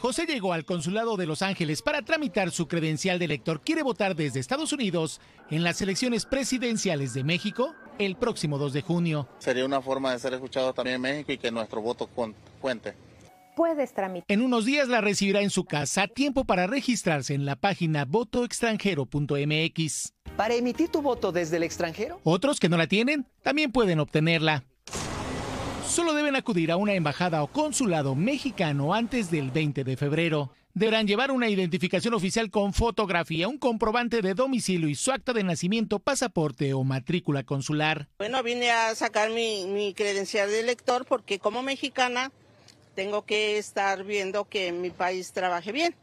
José llegó al consulado de Los Ángeles para tramitar su credencial de elector. Quiere votar desde Estados Unidos en las elecciones presidenciales de México el próximo 2 de junio. Sería una forma de ser escuchado también en México y que nuestro voto cuente. Puedes tramitar. En unos días la recibirá en su casa. Tiempo para registrarse en la página votoextranjero.mx. Para emitir tu voto desde el extranjero. Otros que no la tienen también pueden obtenerla. Solo deben acudir a una embajada o consulado mexicano antes del 20 de febrero. Deberán llevar una identificación oficial con fotografía, un comprobante de domicilio y su acta de nacimiento, pasaporte o matrícula consular. Bueno, vine a sacar mi, credencial de elector porque como mexicana tengo que estar viendo que mi país trabaje bien.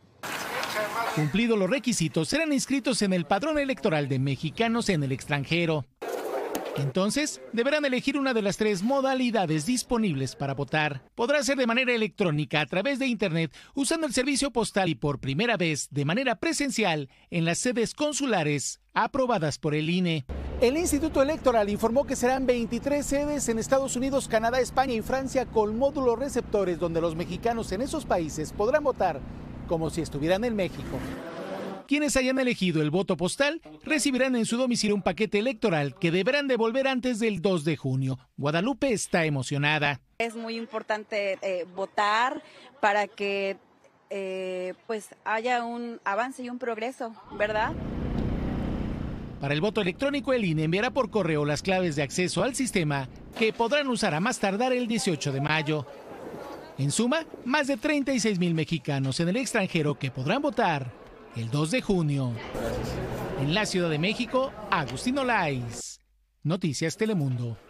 Cumplidos los requisitos, serán inscritos en el padrón electoral de mexicanos en el extranjero. Entonces, deberán elegir una de las tres modalidades disponibles para votar. Podrá ser de manera electrónica, a través de Internet, usando el servicio postal y por primera vez de manera presencial en las sedes consulares aprobadas por el INE. El Instituto Electoral informó que serán 23 sedes en Estados Unidos, Canadá, España y Francia con módulos receptores donde los mexicanos en esos países podrán votar como si estuvieran en México. Quienes hayan elegido el voto postal recibirán en su domicilio un paquete electoral que deberán devolver antes del 2 de junio. Guadalupe está emocionada. Es muy importante eh, votar para que eh, pues haya un avance y un progreso, ¿verdad? Para el voto electrónico, el INE enviará por correo las claves de acceso al sistema que podrán usar a más tardar el 18 de mayo. En suma, más de 36 mil mexicanos en el extranjero que podrán votar el 2 de junio. En la Ciudad de México, Agustín Olais. Noticias Telemundo.